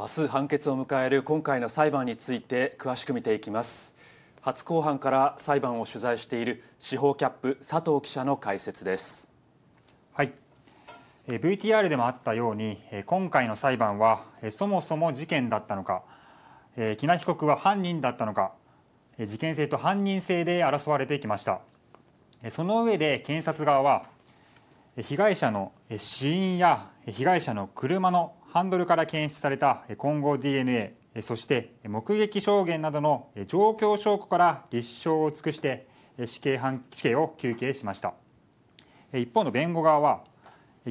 明日判決を迎える今回の裁判について詳しく見ていきます初公判から裁判を取材している司法キャップ佐藤記者の解説ですはい VTR でもあったように今回の裁判はそもそも事件だったのか木名被告は犯人だったのか事件性と犯人性で争われてきましたその上で検察側は被害者の死因や被害者の車のハンドルから検出された混合 DNA そして目撃証言などの状況証拠から立証を尽くして死刑判死刑を求刑しました一方の弁護側は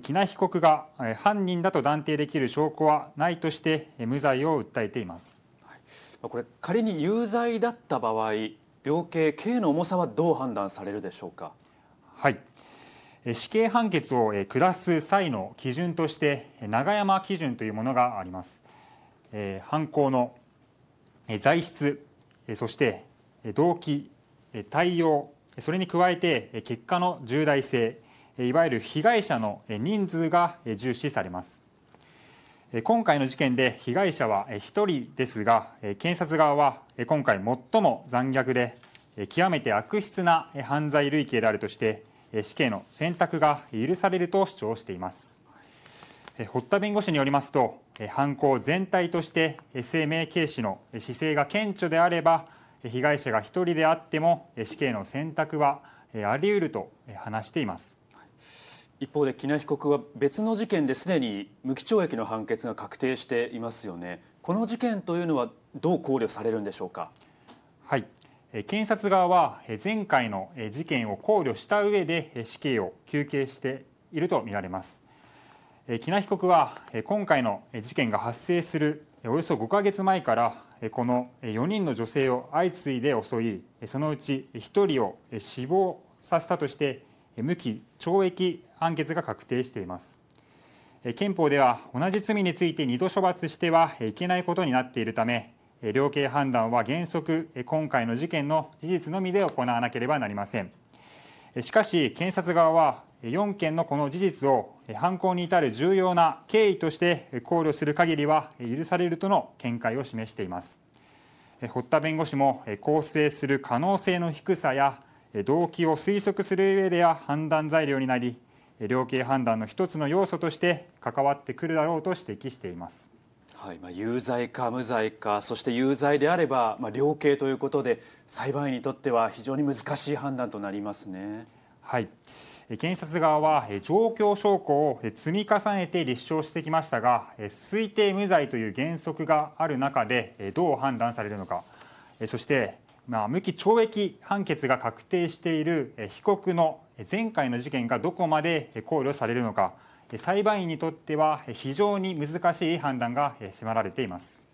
喜内被告が犯人だと断定できる証拠はないとして無罪を訴えていますこれ仮に有罪だった場合量刑刑の重さはどう判断されるでしょうかはい死刑判決を下す際の基準として永山基準というものがあります。犯行の材質そして動機対応それに加えて結果の重大性いわゆる被害者の人数が重視されます今回の事件で被害者は1人ですが検察側は今回最も残虐で極めて悪質な犯罪類型であるとして死刑の選択が許されると主張しています堀田弁護士によりますと犯行全体として生命軽視の姿勢が顕著であれば被害者が1人であっても死刑の選択はあり得ると話しています一方で木名被告は別の事件ですでに無期懲役の判決が確定していますよねこの事件というのはどう考慮されるんでしょうかはい検察側は前回の事件を考慮した上で死刑を求刑しているとみられます木名被告は今回の事件が発生するおよそ5か月前からこの4人の女性を相次いで襲いそのうち1人を死亡させたとして無期懲役判決が確定しています憲法では同じ罪について2度処罰してはいけないことになっているため量刑判断は原則今回の事件の事実のみで行わなければなりませんしかし検察側は4件のこの事実を犯行に至る重要な経緯として考慮する限りは許されるとの見解を示しています堀田弁護士も構成する可能性の低さや動機を推測する上では判断材料になり量刑判断の一つの要素として関わってくるだろうと指摘していますはいまあ、有罪か無罪かそして有罪であれば、まあ、量刑ということで裁判員にとっては非常に難しい判断となりますね。はい検察側は状況証拠を積み重ねて立証してきましたが推定無罪という原則がある中でどう判断されるのかそしてまあ、無期懲役判決が確定している被告の前回の事件がどこまで考慮されるのか裁判員にとっては非常に難しい判断が迫られています